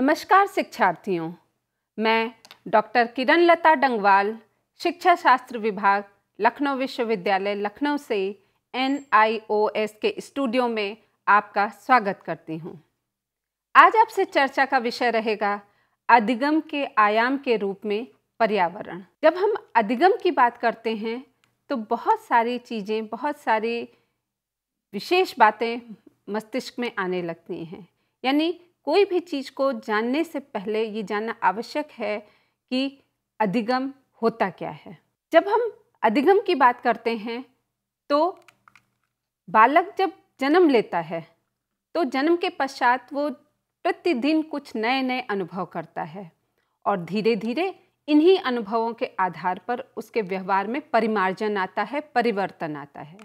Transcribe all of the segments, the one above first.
नमस्कार शिक्षार्थियों मैं डॉक्टर किरण लता डंगवाल शिक्षा शास्त्र विभाग लखनऊ विश्वविद्यालय लखनऊ से एन के स्टूडियो में आपका स्वागत करती हूँ आज आपसे चर्चा का विषय रहेगा अधिगम के आयाम के रूप में पर्यावरण जब हम अधिगम की बात करते हैं तो बहुत सारी चीज़ें बहुत सारी विशेष बातें मस्तिष्क में आने लगती हैं यानी कोई भी चीज़ को जानने से पहले ये जानना आवश्यक है कि अधिगम होता क्या है जब हम अधिगम की बात करते हैं तो बालक जब जन्म लेता है तो जन्म के पश्चात वो प्रतिदिन कुछ नए नए अनुभव करता है और धीरे धीरे इन्हीं अनुभवों के आधार पर उसके व्यवहार में परिमार्जन आता है परिवर्तन आता है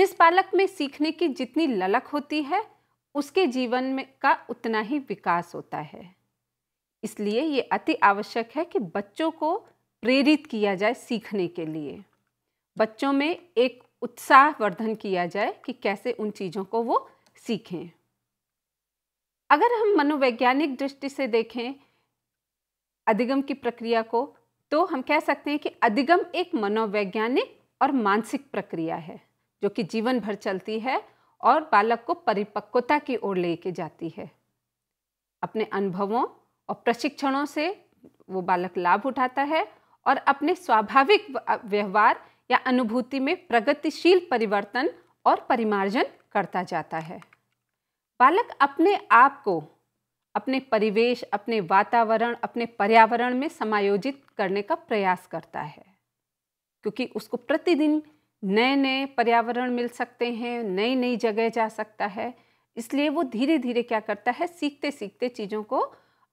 जिस बालक में सीखने की जितनी ललक होती है उसके जीवन में का उतना ही विकास होता है इसलिए ये अति आवश्यक है कि बच्चों को प्रेरित किया जाए सीखने के लिए बच्चों में एक उत्साहवर्धन किया जाए कि कैसे उन चीज़ों को वो सीखें अगर हम मनोवैज्ञानिक दृष्टि से देखें अधिगम की प्रक्रिया को तो हम कह सकते हैं कि अधिगम एक मनोवैज्ञानिक और मानसिक प्रक्रिया है जो कि जीवन भर चलती है और बालक को परिपक्वता की ओर लेके जाती है अपने अनुभवों और प्रशिक्षणों से वो बालक लाभ उठाता है और अपने स्वाभाविक व्यवहार या अनुभूति में प्रगतिशील परिवर्तन और परिमार्जन करता जाता है बालक अपने आप को अपने परिवेश अपने वातावरण अपने पर्यावरण में समायोजित करने का प्रयास करता है क्योंकि उसको प्रतिदिन नए नए पर्यावरण मिल सकते हैं नई नई जगह जा सकता है इसलिए वो धीरे धीरे क्या करता है सीखते सीखते चीज़ों को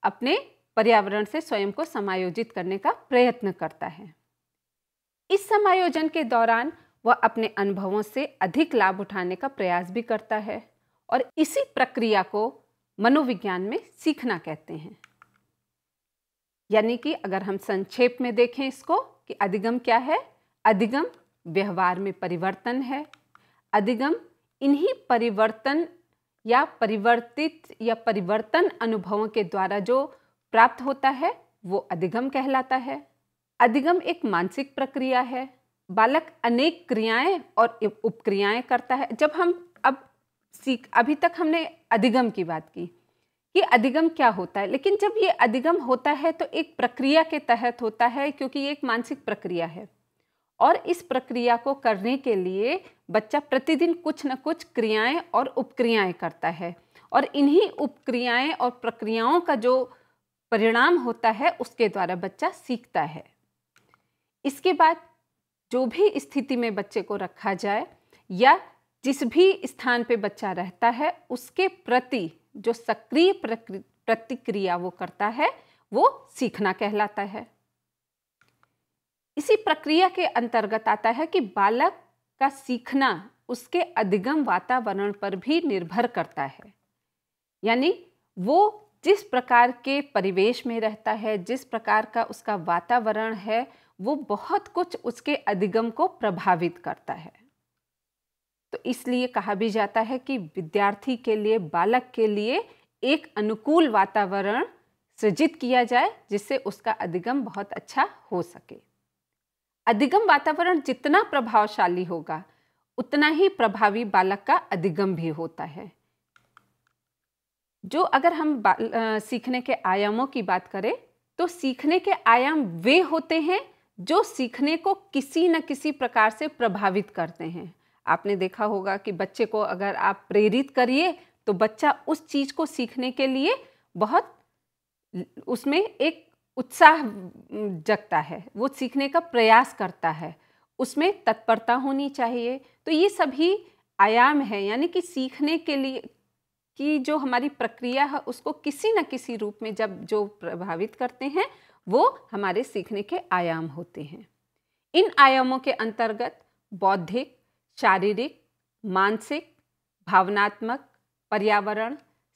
अपने पर्यावरण से स्वयं को समायोजित करने का प्रयत्न करता है इस समायोजन के दौरान वह अपने अनुभवों से अधिक लाभ उठाने का प्रयास भी करता है और इसी प्रक्रिया को मनोविज्ञान में सीखना कहते हैं यानी कि अगर हम संक्षेप में देखें इसको कि अधिगम क्या है अधिगम व्यवहार में परिवर्तन है अधिगम इन्हीं परिवर्तन या परिवर्तित या परिवर्तन अनुभवों के द्वारा जो प्राप्त होता है वो अधिगम कहलाता है अधिगम एक मानसिक प्रक्रिया है बालक अनेक क्रियाएं और उपक्रियाएं करता है जब हम अब सीख अभी तक हमने अधिगम की बात की कि अधिगम क्या होता है लेकिन जब ये अधिगम होता है तो एक प्रक्रिया के तहत होता है क्योंकि ये एक मानसिक प्रक्रिया है और इस प्रक्रिया को करने के लिए बच्चा प्रतिदिन कुछ न कुछ क्रियाएं और उपक्रियाएं करता है और इन्हीं उपक्रियाएं और प्रक्रियाओं का जो परिणाम होता है उसके द्वारा बच्चा सीखता है इसके बाद जो भी स्थिति में बच्चे को रखा जाए या जिस भी स्थान पे बच्चा रहता है उसके प्रति जो सक्रिय प्रतिक्रिया वो करता है वो सीखना कहलाता है इसी प्रक्रिया के अंतर्गत आता है कि बालक का सीखना उसके अधिगम वातावरण पर भी निर्भर करता है यानी वो जिस प्रकार के परिवेश में रहता है जिस प्रकार का उसका वातावरण है वो बहुत कुछ उसके अधिगम को प्रभावित करता है तो इसलिए कहा भी जाता है कि विद्यार्थी के लिए बालक के लिए एक अनुकूल वातावरण सृजित किया जाए जिससे उसका अधिगम बहुत अच्छा हो सके अधिगम वातावरण जितना प्रभावशाली होगा उतना ही प्रभावी बालक का अधिगम भी होता है जो अगर हम सीखने के आयामों की बात करें तो सीखने के आयाम वे होते हैं जो सीखने को किसी न किसी प्रकार से प्रभावित करते हैं आपने देखा होगा कि बच्चे को अगर आप प्रेरित करिए तो बच्चा उस चीज़ को सीखने के लिए बहुत उसमें एक उत्साह जगता है वो सीखने का प्रयास करता है उसमें तत्परता होनी चाहिए तो ये सभी आयाम है यानी कि सीखने के लिए की जो हमारी प्रक्रिया है उसको किसी न किसी रूप में जब जो प्रभावित करते हैं वो हमारे सीखने के आयाम होते हैं इन आयामों के अंतर्गत बौद्धिक शारीरिक मानसिक भावनात्मक पर्यावरण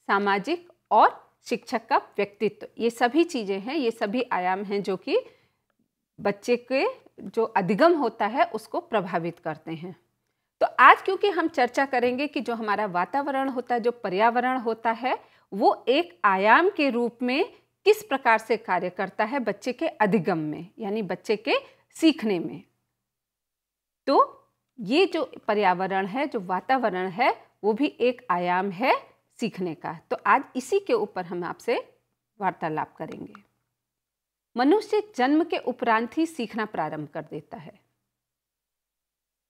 सामाजिक और शिक्षक का व्यक्तित्व ये सभी चीज़ें हैं ये सभी आयाम हैं जो कि बच्चे के जो अधिगम होता है उसको प्रभावित करते हैं तो आज क्योंकि हम चर्चा करेंगे कि जो हमारा वातावरण होता है जो पर्यावरण होता है वो एक आयाम के रूप में किस प्रकार से कार्य करता है बच्चे के अधिगम में यानी बच्चे के सीखने में तो ये जो पर्यावरण है जो वातावरण है वो भी एक आयाम है सीखने का तो आज इसी के ऊपर हम आपसे वार्तालाप करेंगे मनुष्य जन्म के उपरांत ही सीखना प्रारंभ कर देता है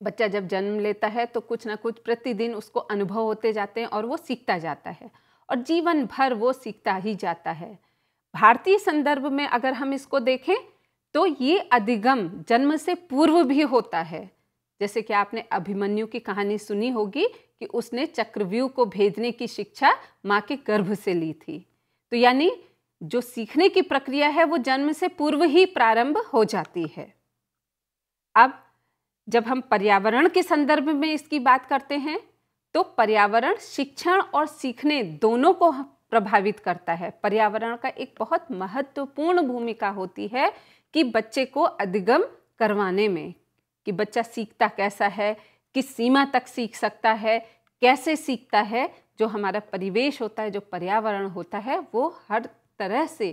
बच्चा जब जन्म लेता है तो कुछ ना कुछ प्रतिदिन उसको अनुभव होते जाते हैं और वो सीखता जाता है और जीवन भर वो सीखता ही जाता है भारतीय संदर्भ में अगर हम इसको देखें तो ये अधिगम जन्म से पूर्व भी होता है जैसे कि आपने अभिमन्यु की कहानी सुनी होगी कि उसने चक्रव्यूह को भेजने की शिक्षा माँ के गर्भ से ली थी तो यानी जो सीखने की प्रक्रिया है वो जन्म से पूर्व ही प्रारंभ हो जाती है अब जब हम पर्यावरण के संदर्भ में इसकी बात करते हैं तो पर्यावरण शिक्षण और सीखने दोनों को प्रभावित करता है पर्यावरण का एक बहुत महत्वपूर्ण भूमिका होती है कि बच्चे को अधिगम करवाने में कि बच्चा सीखता कैसा है किस सीमा तक सीख सकता है कैसे सीखता है जो हमारा परिवेश होता है जो पर्यावरण होता है वो हर तरह से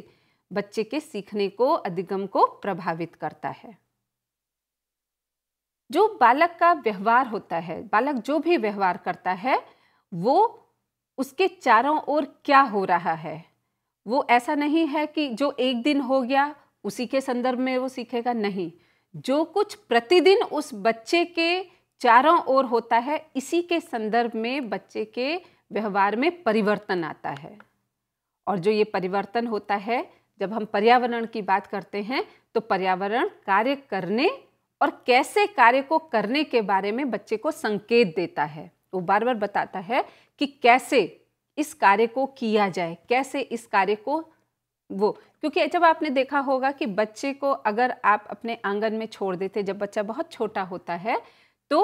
बच्चे के सीखने को अधिगम को प्रभावित करता है जो बालक का व्यवहार होता है बालक जो भी व्यवहार करता है वो उसके चारों ओर क्या हो रहा है वो ऐसा नहीं है कि जो एक दिन हो गया उसी के संदर्भ में वो सीखेगा नहीं जो कुछ प्रतिदिन उस बच्चे के चारों ओर होता है इसी के संदर्भ में बच्चे के व्यवहार में परिवर्तन आता है और जो ये परिवर्तन होता है जब हम पर्यावरण की बात करते हैं तो पर्यावरण कार्य करने और कैसे कार्य को करने के बारे में बच्चे को संकेत देता है वो बार बार बताता है कि कैसे इस कार्य को किया जाए कैसे इस कार्य को वो क्योंकि जब आपने देखा होगा कि बच्चे को अगर आप अपने आंगन में छोड़ देते जब बच्चा बहुत छोटा होता है तो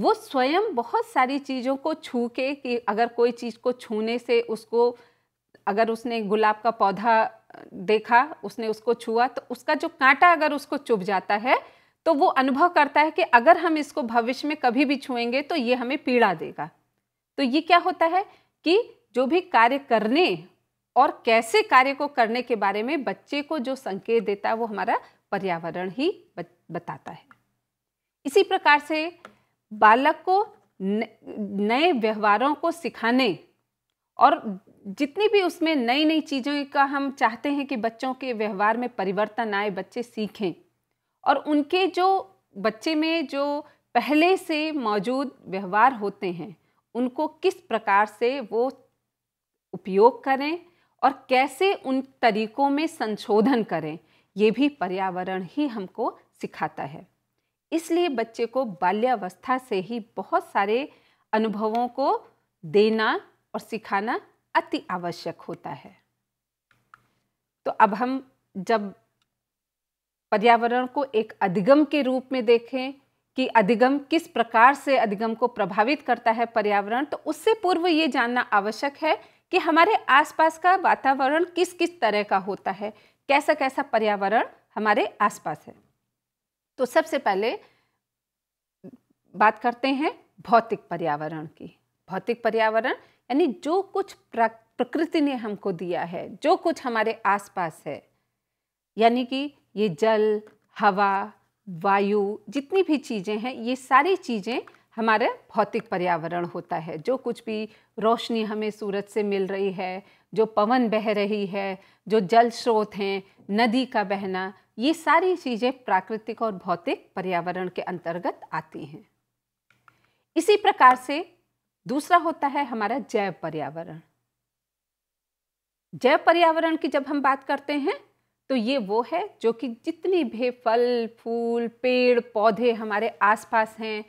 वो स्वयं बहुत सारी चीज़ों को छू के कि अगर कोई चीज़ को छूने से उसको अगर उसने गुलाब का पौधा देखा उसने उसको छुआ तो उसका जो कांटा अगर उसको चुभ जाता है तो वो अनुभव करता है कि अगर हम इसको भविष्य में कभी भी छुएंगे तो ये हमें पीड़ा देगा तो ये क्या होता है कि जो भी कार्य करने और कैसे कार्य को करने के बारे में बच्चे को जो संकेत देता है वो हमारा पर्यावरण ही बताता है इसी प्रकार से बालक को नए व्यवहारों को सिखाने और जितनी भी उसमें नई नई चीज़ों का हम चाहते हैं कि बच्चों के व्यवहार में परिवर्तन आए बच्चे सीखें और उनके जो बच्चे में जो पहले से मौजूद व्यवहार होते हैं उनको किस प्रकार से वो उपयोग करें और कैसे उन तरीकों में संशोधन करें ये भी पर्यावरण ही हमको सिखाता है इसलिए बच्चे को बाल्यावस्था से ही बहुत सारे अनुभवों को देना और सिखाना अति आवश्यक होता है तो अब हम जब पर्यावरण को एक अधिगम के रूप में देखें कि अधिगम किस प्रकार से अधिगम को प्रभावित करता है पर्यावरण तो उससे पूर्व ये जानना आवश्यक है कि हमारे आसपास का वातावरण किस किस तरह का होता है कैसा कैसा पर्यावरण हमारे आसपास है तो सबसे पहले बात करते हैं भौतिक पर्यावरण की भौतिक पर्यावरण यानी जो कुछ प्रकृति ने हमको दिया है जो कुछ हमारे आसपास है यानी कि ये जल हवा वायु जितनी भी चीज़ें हैं ये सारी चीज़ें हमारा भौतिक पर्यावरण होता है जो कुछ भी रोशनी हमें सूरज से मिल रही है जो पवन बह रही है जो जल स्रोत हैं नदी का बहना ये सारी चीज़ें प्राकृतिक और भौतिक पर्यावरण के अंतर्गत आती हैं इसी प्रकार से दूसरा होता है हमारा जैव पर्यावरण जैव पर्यावरण की जब हम बात करते हैं तो ये वो है जो कि जितनी भी फल फूल पेड़ पौधे हमारे आसपास हैं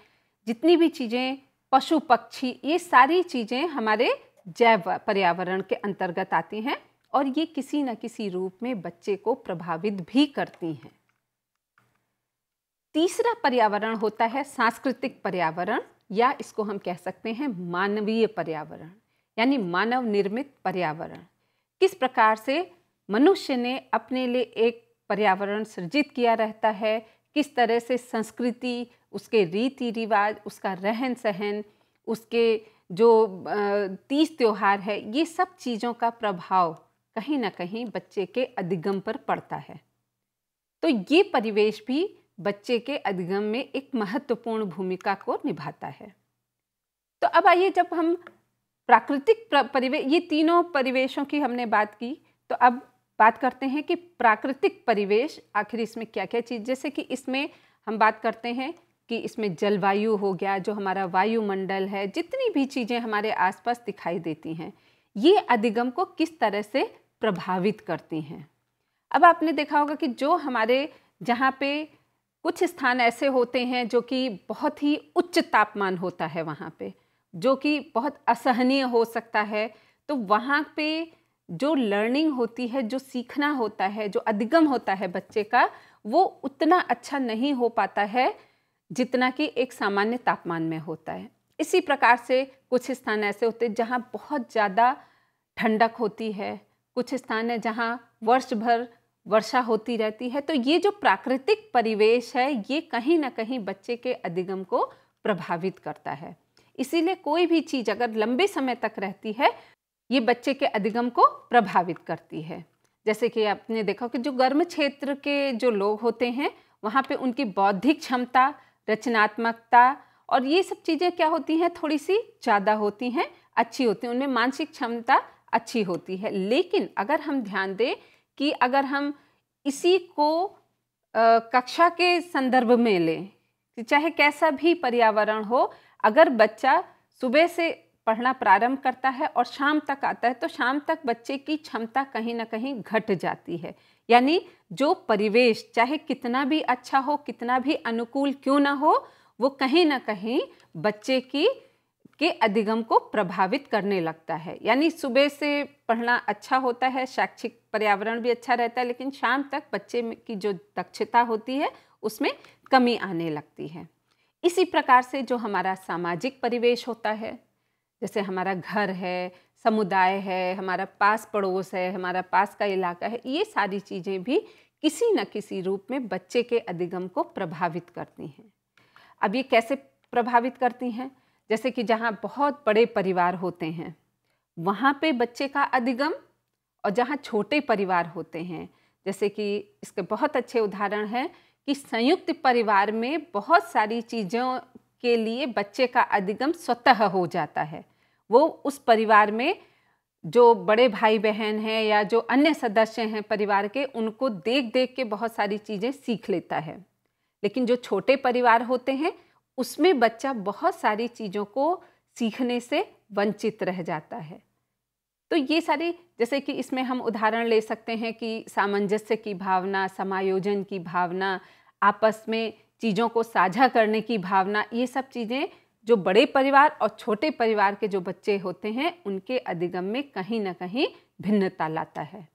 जितनी भी चीज़ें पशु पक्षी ये सारी चीज़ें हमारे जैव पर्यावरण के अंतर्गत आती हैं और ये किसी न किसी रूप में बच्चे को प्रभावित भी करती हैं तीसरा पर्यावरण होता है सांस्कृतिक पर्यावरण या इसको हम कह सकते हैं मानवीय पर्यावरण यानी मानव निर्मित पर्यावरण किस प्रकार से मनुष्य ने अपने लिए एक पर्यावरण सृजित किया रहता है किस तरह से संस्कृति उसके रीति रिवाज उसका रहन सहन उसके जो तीज त्यौहार है ये सब चीज़ों का प्रभाव कहीं ना कहीं बच्चे के अधिगम पर पड़ता है तो ये परिवेश भी बच्चे के अधिगम में एक महत्वपूर्ण भूमिका को निभाता है तो अब आइए जब हम प्राकृतिक परिवेश ये तीनों परिवेशों की हमने बात की तो अब बात करते हैं कि प्राकृतिक परिवेश आखिर इसमें क्या क्या चीज़ जैसे कि इसमें हम बात करते हैं कि इसमें जलवायु हो गया जो हमारा वायुमंडल है जितनी भी चीज़ें हमारे आसपास दिखाई देती हैं ये अधिगम को किस तरह से प्रभावित करती हैं अब आपने देखा होगा कि जो हमारे जहाँ पे कुछ स्थान ऐसे होते हैं जो कि बहुत ही उच्च तापमान होता है वहाँ पे जो कि बहुत असहनीय हो सकता है तो वहाँ पे जो लर्निंग होती है जो सीखना होता है जो अधिगम होता है बच्चे का वो उतना अच्छा नहीं हो पाता है जितना कि एक सामान्य तापमान में होता है इसी प्रकार से कुछ स्थान ऐसे होते हैं जहाँ बहुत ज़्यादा ठंडक होती है कुछ स्थान है जहाँ वर्ष भर वर्षा होती रहती है तो ये जो प्राकृतिक परिवेश है ये कहीं ना कहीं बच्चे के अधिगम को प्रभावित करता है इसीलिए कोई भी चीज़ अगर लंबे समय तक रहती है ये बच्चे के अधिगम को प्रभावित करती है जैसे कि आपने देखा कि जो गर्म क्षेत्र के जो लोग होते हैं वहाँ पे उनकी बौद्धिक क्षमता रचनात्मकता और ये सब चीज़ें क्या होती हैं थोड़ी सी ज़्यादा होती हैं अच्छी होती हैं उनमें मानसिक क्षमता अच्छी होती है लेकिन अगर हम ध्यान दें कि अगर हम इसी को आ, कक्षा के संदर्भ में लें कि चाहे कैसा भी पर्यावरण हो अगर बच्चा सुबह से पढ़ना प्रारंभ करता है और शाम तक आता है तो शाम तक बच्चे की क्षमता कहीं ना कहीं घट जाती है यानी जो परिवेश चाहे कितना भी अच्छा हो कितना भी अनुकूल क्यों ना हो वो कहीं ना कहीं बच्चे की के अधिगम को प्रभावित करने लगता है यानी सुबह से पढ़ना अच्छा होता है शैक्षिक पर्यावरण भी अच्छा रहता है लेकिन शाम तक बच्चे की जो दक्षता होती है उसमें कमी आने लगती है इसी प्रकार से जो हमारा सामाजिक परिवेश होता है जैसे हमारा घर है समुदाय है हमारा पास पड़ोस है हमारा पास का इलाका है ये सारी चीज़ें भी किसी न किसी रूप में बच्चे के अधिगम को प्रभावित करती हैं अब ये कैसे प्रभावित करती हैं जैसे कि जहाँ बहुत बड़े परिवार होते हैं वहाँ पे बच्चे का अधिगम और जहाँ छोटे परिवार होते हैं जैसे कि इसके बहुत अच्छे उदाहरण हैं कि संयुक्त परिवार में बहुत सारी चीज़ों के लिए बच्चे का अधिगम स्वतः हो जाता है वो उस परिवार में जो बड़े भाई बहन हैं या जो अन्य सदस्य हैं परिवार के उनको देख देख के बहुत सारी चीज़ें सीख लेता है लेकिन जो छोटे परिवार होते हैं उसमें बच्चा बहुत सारी चीज़ों को सीखने से वंचित रह जाता है तो ये सारी जैसे कि इसमें हम उदाहरण ले सकते हैं कि सामंजस्य की भावना समायोजन की भावना आपस में चीज़ों को साझा करने की भावना ये सब चीज़ें जो बड़े परिवार और छोटे परिवार के जो बच्चे होते हैं उनके अधिगम में कहीं ना कहीं भिन्नता लाता है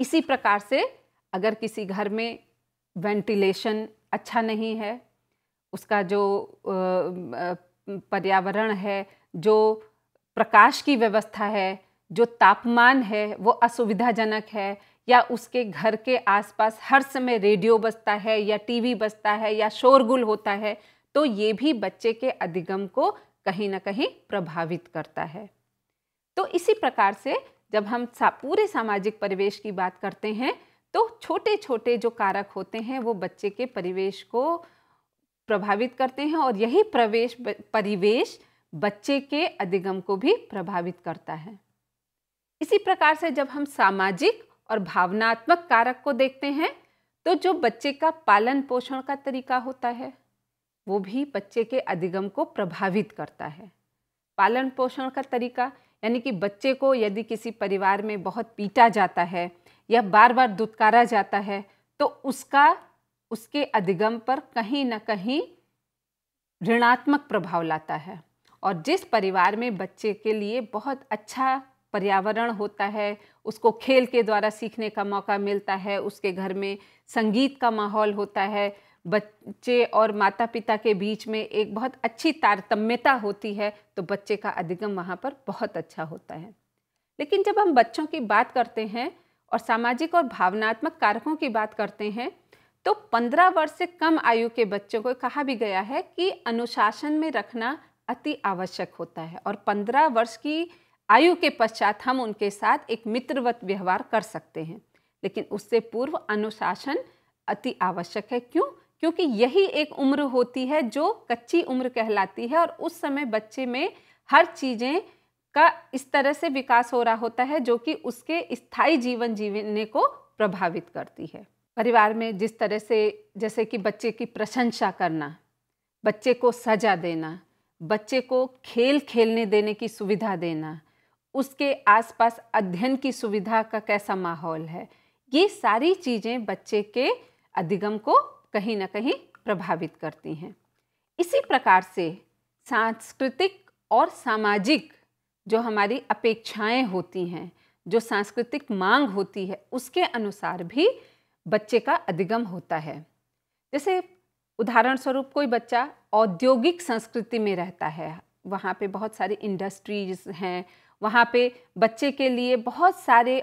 इसी प्रकार से अगर किसी घर में वेंटिलेशन अच्छा नहीं है उसका जो पर्यावरण है जो प्रकाश की व्यवस्था है जो तापमान है वो असुविधाजनक है या उसके घर के आसपास हर समय रेडियो बजता है या टीवी बजता है या शोरगुल होता है तो ये भी बच्चे के अधिगम को कहीं ना कहीं प्रभावित करता है तो इसी प्रकार से जब हम सा, पूरे सामाजिक परिवेश की बात करते हैं तो छोटे छोटे जो कारक होते हैं वो बच्चे के परिवेश को प्रभावित करते हैं और यही प्रवेश परिवेश बच्चे के अधिगम को भी प्रभावित करता है इसी प्रकार से जब हम सामाजिक और भावनात्मक कारक को देखते हैं तो जो बच्चे का पालन पोषण का तरीका होता है वो भी बच्चे के अधिगम को प्रभावित करता है पालन पोषण का तरीका यानी कि बच्चे को यदि किसी परिवार में बहुत पीटा जाता है या बार बार दुत्कारा जाता है तो उसका उसके अधिगम पर कहीं ना कहीं ऋणात्मक प्रभाव लाता है और जिस परिवार में बच्चे के लिए बहुत अच्छा पर्यावरण होता है उसको खेल के द्वारा सीखने का मौका मिलता है उसके घर में संगीत का माहौल होता है बच्चे और माता पिता के बीच में एक बहुत अच्छी तारतम्यता होती है तो बच्चे का अधिगम वहाँ पर बहुत अच्छा होता है लेकिन जब हम बच्चों की बात करते हैं और सामाजिक और भावनात्मक कारकों की बात करते हैं तो पंद्रह वर्ष से कम आयु के बच्चों को कहा भी गया है कि अनुशासन में रखना अति आवश्यक होता है और पंद्रह वर्ष की आयु के पश्चात हम उनके साथ एक मित्रवत व्यवहार कर सकते हैं लेकिन उससे पूर्व अनुशासन अति आवश्यक है क्यों क्योंकि यही एक उम्र होती है जो कच्ची उम्र कहलाती है और उस समय बच्चे में हर चीज़ें का इस तरह से विकास हो रहा होता है जो कि उसके स्थायी जीवन जीने को प्रभावित करती है परिवार में जिस तरह से जैसे कि बच्चे की प्रशंसा करना बच्चे को सजा देना बच्चे को खेल खेलने देने की सुविधा देना उसके आसपास अध्ययन की सुविधा का कैसा माहौल है ये सारी चीज़ें बच्चे के अधिगम को कहीं ना कहीं प्रभावित करती हैं इसी प्रकार से सांस्कृतिक और सामाजिक जो हमारी अपेक्षाएं होती हैं जो सांस्कृतिक मांग होती है उसके अनुसार भी बच्चे का अधिगम होता है जैसे उदाहरण स्वरूप कोई बच्चा औद्योगिक संस्कृति में रहता है वहाँ पे बहुत सारी इंडस्ट्रीज हैं वहाँ पे बच्चे के लिए बहुत सारे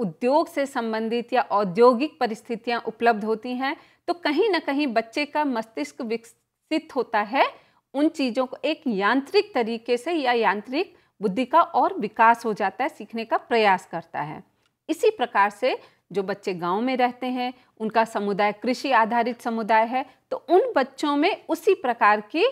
उद्योग से संबंधित या औद्योगिक परिस्थितियां उपलब्ध होती हैं तो कहीं ना कहीं बच्चे का मस्तिष्क विकसित होता है उन चीज़ों को एक यांत्रिक तरीके से या यांत्रिक बुद्धि का और विकास हो जाता है सीखने का प्रयास करता है इसी प्रकार से जो बच्चे गांव में रहते हैं उनका समुदाय कृषि आधारित समुदाय है तो उन बच्चों में उसी प्रकार की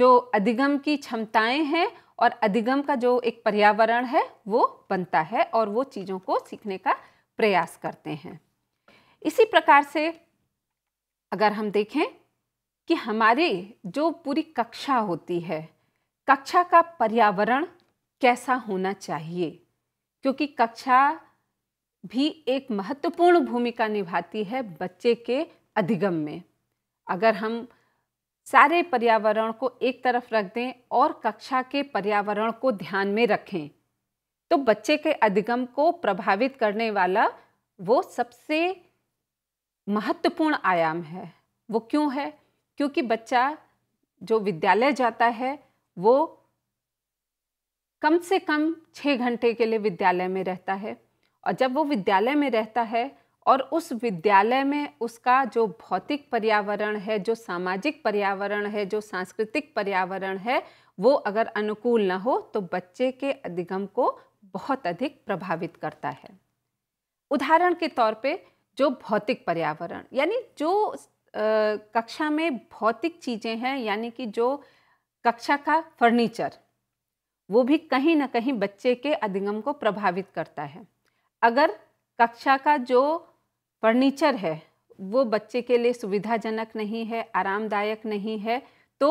जो अधिगम की क्षमताएं हैं और अधिगम का जो एक पर्यावरण है वो बनता है और वो चीज़ों को सीखने का प्रयास करते हैं इसी प्रकार से अगर हम देखें कि हमारी जो पूरी कक्षा होती है कक्षा का पर्यावरण कैसा होना चाहिए क्योंकि कक्षा भी एक महत्वपूर्ण भूमिका निभाती है बच्चे के अधिगम में अगर हम सारे पर्यावरण को एक तरफ रख दें और कक्षा के पर्यावरण को ध्यान में रखें तो बच्चे के अधिगम को प्रभावित करने वाला वो सबसे महत्वपूर्ण आयाम है वो क्यों है क्योंकि बच्चा जो विद्यालय जाता है वो कम से कम छः घंटे के लिए विद्यालय में रहता है और जब वो विद्यालय में रहता है और उस विद्यालय में उसका जो भौतिक पर्यावरण है जो सामाजिक पर्यावरण है जो सांस्कृतिक पर्यावरण है वो अगर अनुकूल ना हो तो बच्चे के अधिगम को बहुत अधिक प्रभावित करता है उदाहरण के तौर पे जो भौतिक पर्यावरण यानी जो आ, कक्षा में भौतिक चीज़ें हैं यानी कि जो कक्षा का फर्नीचर वो भी कहीं ना कहीं बच्चे के अधिगम को प्रभावित करता है अगर कक्षा का जो फर्नीचर है वो बच्चे के लिए सुविधाजनक नहीं है आरामदायक नहीं है तो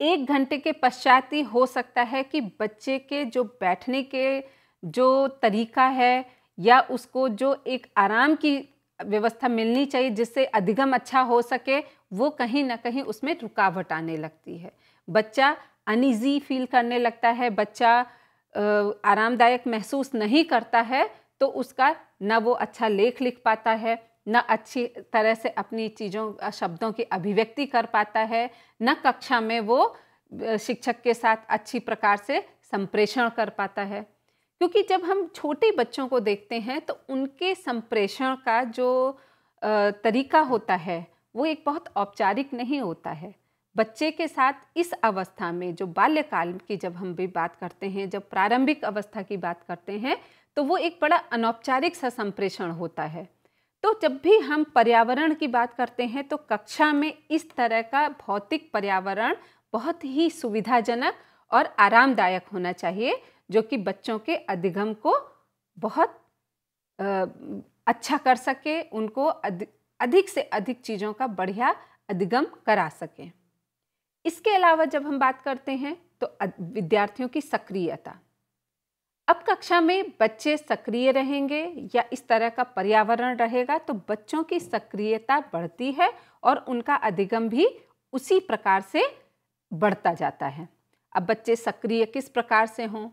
एक घंटे के पश्चात ही हो सकता है कि बच्चे के जो बैठने के जो तरीका है या उसको जो एक आराम की व्यवस्था मिलनी चाहिए जिससे अधिगम अच्छा हो सके वो कहीं ना कहीं उसमें रुकावट आने लगती है बच्चा अनइजी फील करने लगता है बच्चा आरामदायक महसूस नहीं करता है तो उसका ना वो अच्छा लेख लिख पाता है न अच्छी तरह से अपनी चीज़ों शब्दों की अभिव्यक्ति कर पाता है न कक्षा में वो शिक्षक के साथ अच्छी प्रकार से संप्रेषण कर पाता है क्योंकि जब हम छोटे बच्चों को देखते हैं तो उनके संप्रेषण का जो तरीका होता है वो एक बहुत औपचारिक नहीं होता है बच्चे के साथ इस अवस्था में जो बाल्यकाल की जब हम भी बात करते हैं जब प्रारंभिक अवस्था की बात करते हैं तो वो एक बड़ा अनौपचारिक सा संप्रेषण होता है तो जब भी हम पर्यावरण की बात करते हैं तो कक्षा में इस तरह का भौतिक पर्यावरण बहुत ही सुविधाजनक और आरामदायक होना चाहिए जो कि बच्चों के अधिगम को बहुत अच्छा कर सके उनको अधिक से अधिक चीज़ों का बढ़िया अधिगम करा सकें इसके अलावा जब हम बात करते हैं तो विद्यार्थियों की सक्रियता अब कक्षा में बच्चे सक्रिय रहेंगे या इस तरह का पर्यावरण रहेगा तो बच्चों की सक्रियता बढ़ती है और उनका अधिगम भी उसी प्रकार से बढ़ता जाता है अब बच्चे सक्रिय किस प्रकार से हों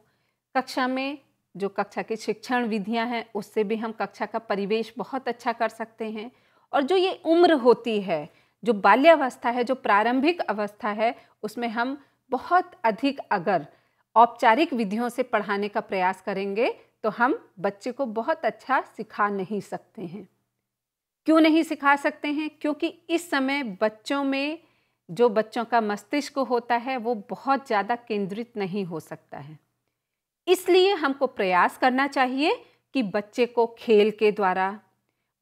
कक्षा में जो कक्षा की शिक्षण विधियां हैं उससे भी हम कक्षा का परिवेश बहुत अच्छा कर सकते हैं और जो ये उम्र होती है जो बाल्यावस्था है जो प्रारंभिक अवस्था है उसमें हम बहुत अधिक अगर औपचारिक विधियों से पढ़ाने का प्रयास करेंगे तो हम बच्चे को बहुत अच्छा सिखा नहीं सकते हैं क्यों नहीं सिखा सकते हैं क्योंकि इस समय बच्चों में जो बच्चों का मस्तिष्क होता है वो बहुत ज़्यादा केंद्रित नहीं हो सकता है इसलिए हमको प्रयास करना चाहिए कि बच्चे को खेल के द्वारा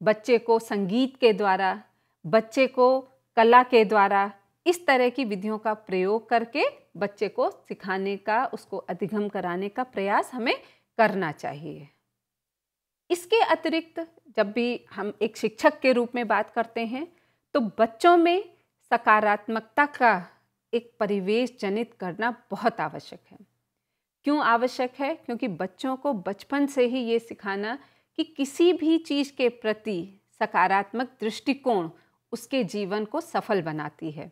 बच्चे को संगीत के द्वारा बच्चे को कला के द्वारा इस तरह की विधियों का प्रयोग करके बच्चे को सिखाने का उसको अधिगम कराने का प्रयास हमें करना चाहिए इसके अतिरिक्त जब भी हम एक शिक्षक के रूप में बात करते हैं तो बच्चों में सकारात्मकता का एक परिवेश जनित करना बहुत आवश्यक है क्यों आवश्यक है क्योंकि बच्चों को बचपन से ही ये सिखाना कि किसी भी चीज़ के प्रति सकारात्मक दृष्टिकोण उसके जीवन को सफल बनाती है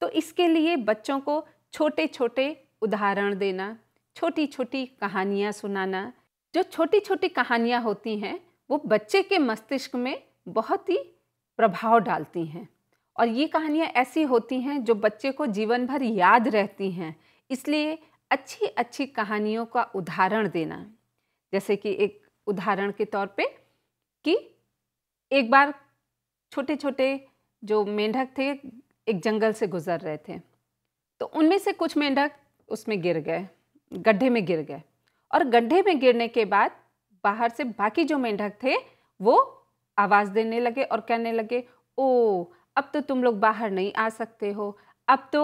तो इसके लिए बच्चों को छोटे छोटे उदाहरण देना छोटी छोटी कहानियाँ सुनाना जो छोटी छोटी कहानियाँ होती हैं वो बच्चे के मस्तिष्क में बहुत ही प्रभाव डालती हैं और ये कहानियाँ ऐसी होती हैं जो बच्चे को जीवन भर याद रहती हैं इसलिए अच्छी अच्छी कहानियों का उदाहरण देना जैसे कि एक उदाहरण के तौर पे कि एक बार छोटे छोटे जो मेंढक थे एक जंगल से गुजर रहे थे तो उनमें से कुछ मेंढक उसमें गिर गए गड्ढे में गिर गए और गड्ढे में गिरने के बाद बाहर से बाकी जो मेंढक थे वो आवाज़ देने लगे और कहने लगे ओ अब तो तुम लोग बाहर नहीं आ सकते हो अब तो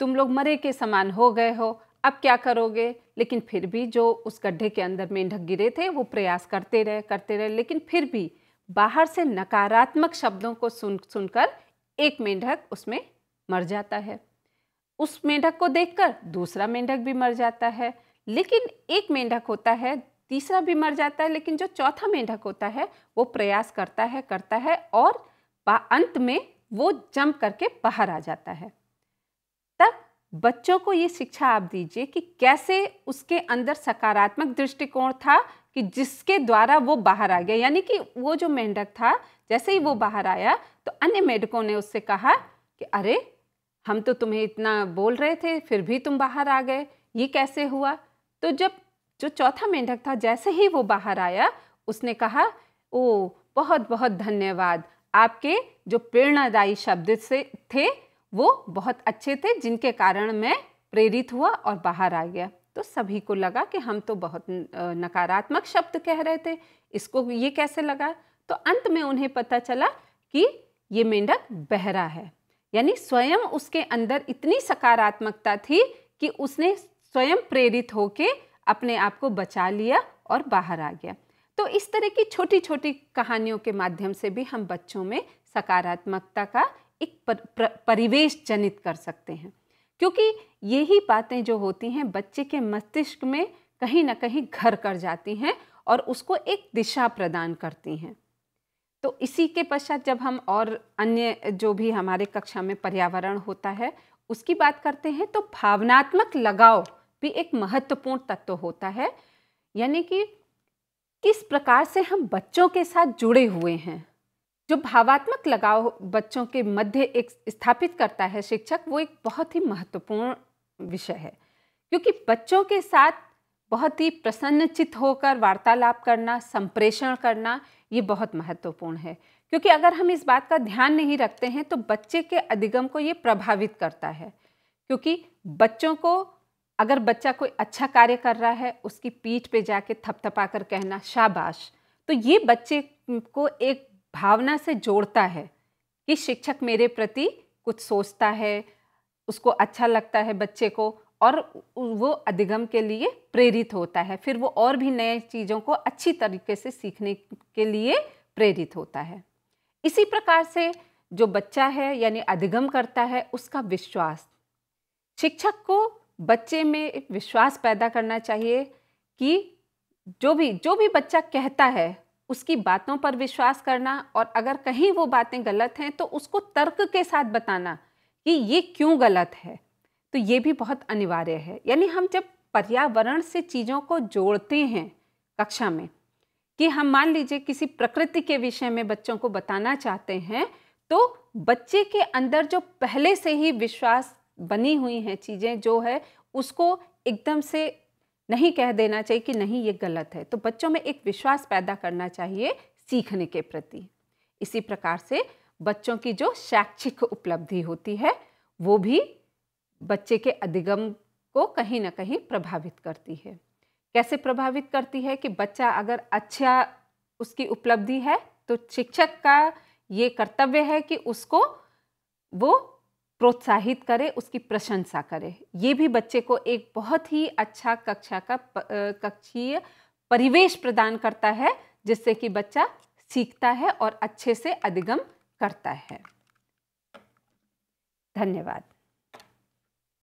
तुम लोग मरे के समान हो गए हो अब क्या करोगे लेकिन फिर भी जो उस गड्ढे के अंदर मेंढक गिरे थे वो प्रयास करते रहे करते रहे लेकिन फिर भी बाहर से नकारात्मक शब्दों को सुन सुनकर एक मेंढक उसमें मर जाता है उस मेंढक को देखकर दूसरा मेंढक भी मर जाता है लेकिन एक मेंढक होता है तीसरा भी मर जाता है लेकिन जो चौथा मेंढक होता है वो प्रयास करता है करता है और अंत में वो जंप करके बाहर आ जाता है तब बच्चों को ये शिक्षा आप दीजिए कि कैसे उसके अंदर सकारात्मक दृष्टिकोण था कि जिसके द्वारा वो बाहर आ गया यानी कि वो जो मेंढक था जैसे ही वो बाहर आया तो अन्य मेंढकों ने उससे कहा कि अरे हम तो तुम्हें इतना बोल रहे थे फिर भी तुम बाहर आ गए ये कैसे हुआ तो जब जो चौथा मेंढक था जैसे ही वो बाहर आया उसने कहा ओ बहुत बहुत धन्यवाद आपके जो प्रेरणादायी शब्द से थे वो बहुत अच्छे थे जिनके कारण मैं प्रेरित हुआ और बाहर आ गया तो सभी को लगा कि हम तो बहुत नकारात्मक शब्द कह रहे थे इसको ये कैसे लगा तो अंत में उन्हें पता चला कि ये मेंढक बहरा है यानी स्वयं उसके अंदर इतनी सकारात्मकता थी कि उसने स्वयं प्रेरित होके अपने आप को बचा लिया और बाहर आ गया तो इस तरह की छोटी छोटी कहानियों के माध्यम से भी हम बच्चों में सकारात्मकता का एक पर, पर, परिवेश जनित कर सकते हैं क्योंकि यही बातें जो होती हैं बच्चे के मस्तिष्क में कहीं ना कहीं घर कर जाती हैं और उसको एक दिशा प्रदान करती हैं तो इसी के पश्चात जब हम और अन्य जो भी हमारे कक्षा में पर्यावरण होता है उसकी बात करते हैं तो भावनात्मक लगाव भी एक महत्वपूर्ण तत्व होता है यानी कि किस प्रकार से हम बच्चों के साथ जुड़े हुए हैं जो भावात्मक लगाव बच्चों के मध्य एक स्थापित करता है शिक्षक वो एक बहुत ही महत्वपूर्ण विषय है क्योंकि बच्चों के साथ बहुत ही प्रसन्नचित होकर वार्तालाप करना संप्रेषण करना ये बहुत महत्वपूर्ण है क्योंकि अगर हम इस बात का ध्यान नहीं रखते हैं तो बच्चे के अधिगम को ये प्रभावित करता है क्योंकि बच्चों को अगर बच्चा कोई अच्छा कार्य कर रहा है उसकी पीठ पे जाके थपथपा कर कहना शाबाश तो ये बच्चे को एक भावना से जोड़ता है कि शिक्षक मेरे प्रति कुछ सोचता है उसको अच्छा लगता है बच्चे को और वो अधिगम के लिए प्रेरित होता है फिर वो और भी नए चीज़ों को अच्छी तरीके से सीखने के लिए प्रेरित होता है इसी प्रकार से जो बच्चा है यानी अधिगम करता है उसका विश्वास शिक्षक को बच्चे में विश्वास पैदा करना चाहिए कि जो भी जो भी बच्चा कहता है उसकी बातों पर विश्वास करना और अगर कहीं वो बातें गलत हैं तो उसको तर्क के साथ बताना कि ये क्यों गलत है तो ये भी बहुत अनिवार्य है यानी हम जब पर्यावरण से चीज़ों को जोड़ते हैं कक्षा में कि हम मान लीजिए किसी प्रकृति के विषय में बच्चों को बताना चाहते हैं तो बच्चे के अंदर जो पहले से ही विश्वास बनी हुई हैं चीज़ें जो है उसको एकदम से नहीं कह देना चाहिए कि नहीं ये गलत है तो बच्चों में एक विश्वास पैदा करना चाहिए सीखने के प्रति इसी प्रकार से बच्चों की जो शैक्षिक उपलब्धि होती है वो भी बच्चे के अधिगम को कहीं ना कहीं प्रभावित करती है कैसे प्रभावित करती है कि बच्चा अगर अच्छा उसकी उपलब्धि है तो शिक्षक का ये कर्तव्य है कि उसको वो प्रोत्साहित करे उसकी प्रशंसा करे ये भी बच्चे को एक बहुत ही अच्छा कक्षा का कक्षीय परिवेश प्रदान करता है जिससे कि बच्चा सीखता है और अच्छे से अधिगम करता है धन्यवाद